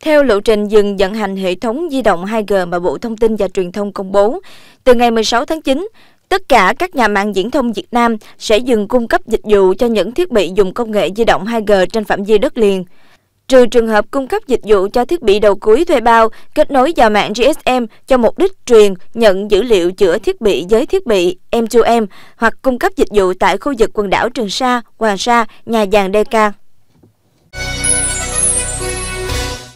Theo lộ trình dừng vận hành hệ thống di động 2G mà Bộ Thông tin và Truyền thông công bố, từ ngày 16 tháng 9, tất cả các nhà mạng viễn thông Việt Nam sẽ dừng cung cấp dịch vụ cho những thiết bị dùng công nghệ di động 2G trên phạm vi đất liền. Trừ trường hợp cung cấp dịch vụ cho thiết bị đầu cuối thuê bao kết nối vào mạng GSM cho mục đích truyền, nhận dữ liệu giữa thiết bị với thiết bị M2M hoặc cung cấp dịch vụ tại khu vực quần đảo Trường Sa, Hoàng Sa, nhà vàng DK.